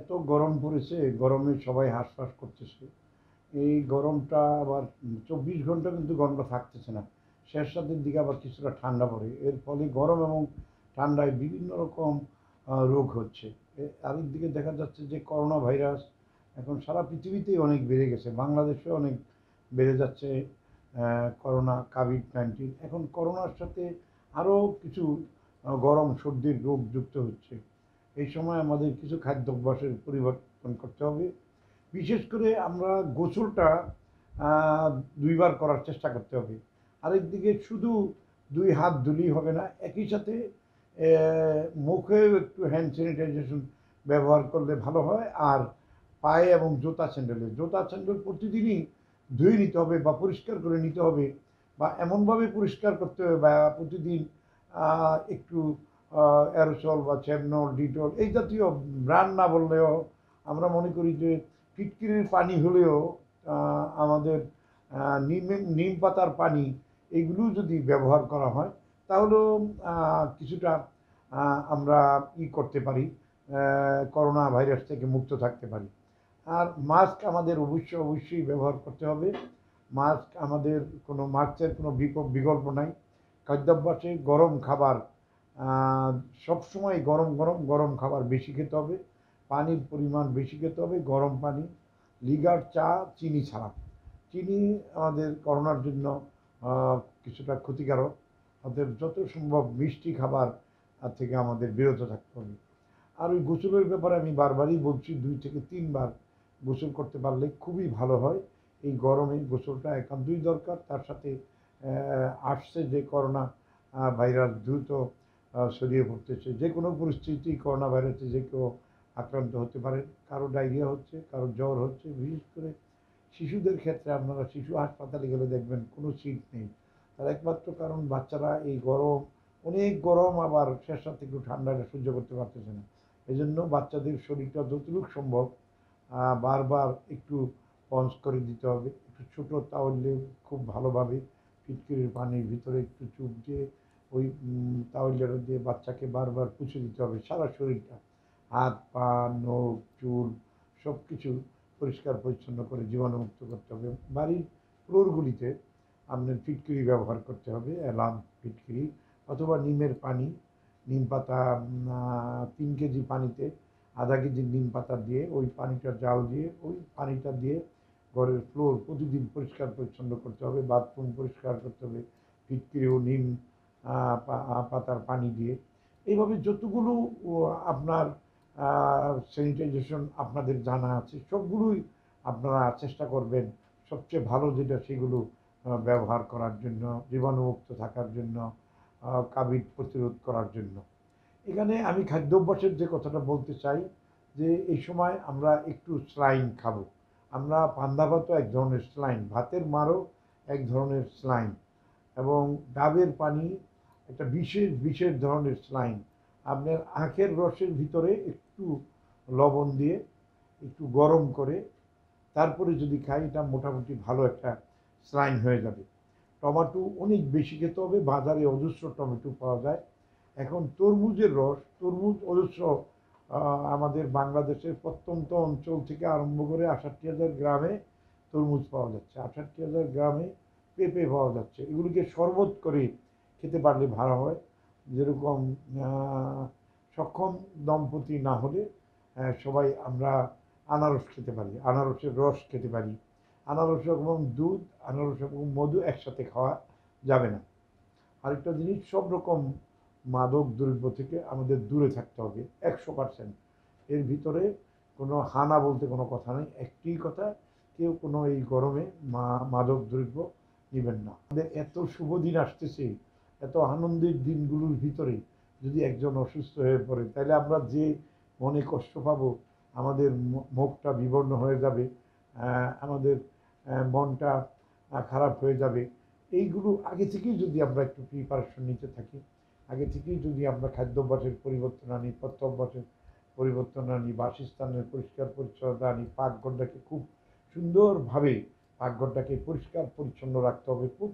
এত গরম পড়েছে গরমে সবাই হাঁসফাঁস করতেছে এই গরমটা আবার চব্বিশ ঘন্টা কিন্তু গরমটা থাকতেছে না শেষ রাতের দিকে আবার কিছুটা ঠান্ডা পড়ে এর ফলে গরম এবং ঠান্ডায় বিভিন্ন রকম রোগ হচ্ছে আগের দিকে দেখা যাচ্ছে যে করোনা ভাইরাস এখন সারা পৃথিবীতেই অনেক বেড়ে গেছে বাংলাদেশে অনেক বেড়ে যাচ্ছে করোনা কোভিড নাইন্টিন এখন করোনার সাথে আরও কিছু গরম সর্দির রোগ যুক্ত হচ্ছে এই সময় আমাদের কিছু খাদ্যাভ্যাসের পরিবর্তন করতে হবে বিশেষ করে আমরা গোসলটা দুইবার করার চেষ্টা করতে হবে আরেকদিকে শুধু দুই হাত ধুলি হবে না একই সাথে মুখেও একটু হ্যান্ড স্যানিটাইজেশন ব্যবহার করলে ভালো হয় আর পায়ে এবং জোতা স্যান্ডেলে জোতা স্যান্ডেল প্রতিদিনই ধুয়ে নিতে হবে বা পরিষ্কার করে নিতে হবে বা এমনভাবে পরিষ্কার করতে হবে বা প্রতিদিন একটু অ্যারোসল বা চ্যাপনল ডিটল এই জাতীয় ব্র্যান্ড না বললেও আমরা মনে করি যে ফিটকিরির পানি হলেও আমাদের নিম নিম পাতার পানি এগুলো যদি ব্যবহার করা হয় তাহলেও কিছুটা আমরা ই করতে পারি করোনা ভাইরাস থেকে মুক্ত থাকতে পারি আর মাস্ক আমাদের অবশ্য অবশ্যই ব্যবহার করতে হবে মাস্ক আমাদের কোনো মাস্কের কোনো বিকল্প নাই খাদ্যাভ্যাসে গরম খাবার সবসময় গরম গরম গরম খাবার বেশি খেতে হবে পানির পরিমাণ বেশি খেতে হবে গরম পানি লিগার চা চিনি ছাড়া চিনি আমাদের করোনার জন্য কিছুটা ক্ষতিকারক অতএব যত সম্ভব মিষ্টি খাবার থেকে আমাদের বিরত থাকতে হবে আর ওই গোসলের ব্যাপারে আমি বারবারই বলছি দুই থেকে তিনবার গোসল করতে পারলে খুবই ভালো হয় এই গরমে গোসলটা একান্তই দরকার তার সাথে আসছে যে করোনা ভাইরাস দ্রুত ছড়িয়ে পড়তেছে যে কোনো পরিস্থিতি করোনা ভাইরাসে যে কেউ আক্রান্ত হতে পারে কারো ডায়রিয়া হচ্ছে কারো জ্বর হচ্ছে বিশেষ করে শিশুদের ক্ষেত্রে আপনারা শিশু হাসপাতালে গেলে দেখবেন কোনো সিট নেই তার একমাত্র কারণ বাচ্চারা এই গরম অনেক গরম আবার শেষ থেকে একটু ঠান্ডাটা সহ্য করতে পারতেছে না এই জন্য বাচ্চাদের শরীরটা যতটুক সম্ভব বারবার একটু পঞ্চ করে দিতে হবে একটু ছোটো তাহলে খুব ভালোভাবে ফিটকিরির পানির ভিতরে একটু চুপ দিয়ে ওই তাওয়াইলের দিয়ে বাচ্চাকে বারবার পুষে দিতে হবে সারা শরীরটা হাত পা নখ চুল সব কিছু পরিষ্কার পরিচ্ছন্ন করে জীবাণুমুক্ত করতে হবে বাড়ির ফ্লোরগুলিতে আপনার ফিটকিরি ব্যবহার করতে হবে অ্যালাম ফিটকিরি অথবা নিমের পানি নিম পাতা তিন কেজি পানিতে আধা কেজি নিম পাতা দিয়ে ওই পানিটা জাল দিয়ে ওই পানিটা দিয়ে ঘরের ফ্লোর প্রতিদিন পরিষ্কার পরিচ্ছন্ন করতে হবে বাথরুম পরিষ্কার করতে হবে ফিটকিরি ও নিম পাতার পানি দিয়ে এইভাবে যতগুলো আপনার স্যানিটাইজেশন আপনাদের জানা আছে সবগুলোই আপনারা চেষ্টা করবেন সবচেয়ে ভালো যেটা সেগুলো ব্যবহার করার জন্য জীবাণুমুক্ত থাকার জন্য কাবিদ প্রতিরোধ করার জন্য এখানে আমি খাদ্যাভ্যাসের যে কথাটা বলতে চাই যে এই সময় আমরা একটু স্লাইন খাবো আমরা পান্দা এক ধরনের স্লাইন ভাতের মারও এক ধরনের স্লাইন এবং ডাবের পানি একটা বিশেষ বিশেষ ধরনের স্লাইন আপনার আখের রসের ভিতরে একটু লবণ দিয়ে একটু গরম করে তারপরে যদি খাই এটা মোটামুটি ভালো একটা স্লাইন হয়ে যাবে টমেটো অনেক বেশি খেতে হবে বাজারে অজস্র টমেটো পাওয়া যায় এখন তরমুজের রস তরমুজ অজস্র আমাদের বাংলাদেশের প্রত্যন্ত অঞ্চল থেকে আরম্ভ করে আষাটটি হাজার গ্রামে তরমুজ পাওয়া যাচ্ছে আষাটটি হাজার গ্রামে পেঁপে পাওয়া যাচ্ছে এগুলিকে শরবত করে খেতে পারলে ভালো হয় যেরকম সক্ষম দম্পতি না হলে সবাই আমরা আনারস খেতে পারি আনারসের রস খেতে পারি আনারস এবং দুধ আনারস এবং মধু একসাথে খাওয়া যাবে না আরেকটা জিনিস সব রকম মাদক দ্রব্য থেকে আমাদের দূরে থাকতে হবে একশো পার্সেন্ট এর ভিতরে কোনো হানা বলতে কোনো কথা নেই একটি কথা কেউ কোনো এই গরমে মাদক দ্রব্য নেবেন না আমাদের এত শুভ দিন আসতেছে এত আনন্দের দিনগুলোর ভিতরে যদি একজন অসুস্থ হয়ে পড়ে তাহলে আমরা যে মনে কষ্ট পাব আমাদের মুখটা বিবর্ণ হয়ে যাবে আমাদের মনটা খারাপ হয়ে যাবে এইগুলো আগে থেকেই যদি আমরা একটু প্রিপারেশন নিতে থাকি আগে থেকেই যদি আমরা খাদ্যাভ্যাসের পরিবর্তন আনি পথ্যাভ্যাসের পরিবর্তন আনি বাসস্থানের পরিষ্কার পরিচ্ছন্নতা আনি পাকঘরটাকে খুব সুন্দরভাবে পাকঘরটাকে পরিষ্কার পরিচ্ছন্ন রাখতে হবে খুব